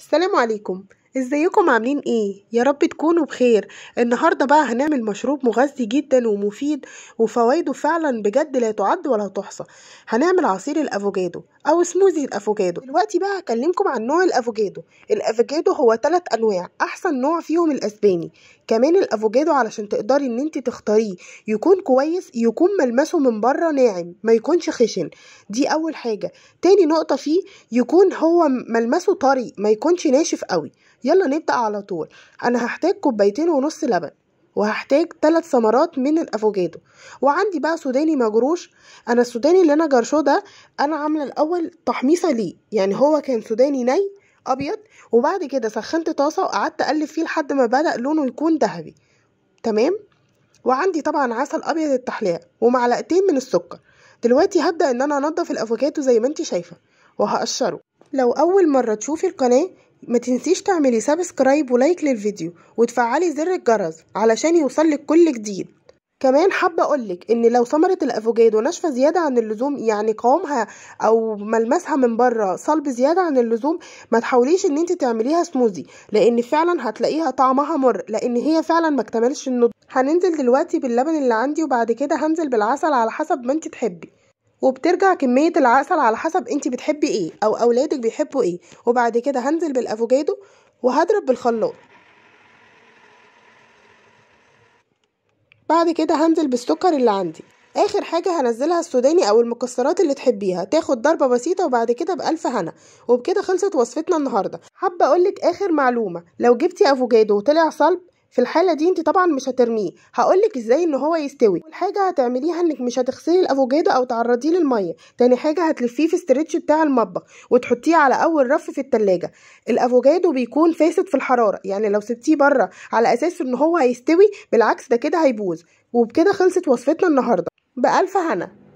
السلام عليكم ازيكم عاملين ايه يا رب تكونوا بخير النهارده بقى هنعمل مشروب مغذي جدا ومفيد وفوائده فعلا بجد لا تعد ولا تحصى هنعمل عصير الافوكادو او سموزي الافوكادو دلوقتي بقى هكلمكم عن نوع الافوكادو الافوكادو هو ثلاث انواع احسن نوع فيهم الاسباني كمان الافوكادو علشان تقدري ان انت تختاريه يكون كويس يكون ملمسه من بره ناعم ما يكونش خشن دي اول حاجه تاني نقطه فيه يكون هو ملمسه طري ما يكونش ناشف قوي يلا نبدأ على طول أنا هحتاج كوبايتين ونص لبن وهحتاج ثلاث ثمرات من الافوكادو وعندي بقى سوداني مجروش انا السوداني اللي انا جرشه ده انا عامله الاول تحميصه ليه يعني هو كان سوداني ني ابيض وبعد كده سخنت طاسه وقعدت اقلب فيه لحد ما بدا لونه يكون ذهبي تمام وعندي طبعا عسل ابيض التحليه ومعلقتين من السكر دلوقتي هبدا ان انا انضف الافوكادو زي ما انت شايفه وهقشره لو اول مره تشوفي القناه ما تنسيش تعملي سبسكرايب ولايك للفيديو وتفعلي زر الجرس علشان يوصلك كل جديد كمان حابة أقولك إن لو ثمرة الأفوكادو ناشفة زيادة عن اللزوم يعني قوامها أو ملمسها من بره صلب زيادة عن اللزوم ما تحاوليش إن أنت تعمليها سموزي لأن فعلا هتلاقيها طعمها مر لأن هي فعلا ما اكتملش النضج هننزل دلوقتي باللبن اللي عندي وبعد كده هنزل بالعسل على حسب ما أنت تحبي وبترجع كمية العسل على حسب انت بتحبي ايه او اولادك بيحبوا ايه وبعد كده هنزل بالافوكادو وهضرب بالخلاط بعد كده هنزل بالسكر اللي عندي اخر حاجة هنزلها السوداني او المكسرات اللي تحبيها تاخد ضربة بسيطة وبعد كده بألف هنا وبكده خلصت وصفتنا النهاردة حابة اقولك اخر معلومة لو جبتي افوكادو وطلع صلب في الحاله دي انت طبعا مش هترميه هقولك ازاي ان هو يستوي اول حاجه هتعمليها انك مش هتغسلي الافوكادو او تعرضيه للميه تاني حاجه هتلفيه في الستريتش بتاع المطبخ وتحطيه على اول رف في التلاجة الافوكادو بيكون فاسد في الحراره يعني لو سبتيه بره على اساس ان هو هيستوي بالعكس ده كده هيبوظ وبكده خلصت وصفتنا النهارده بألف هنا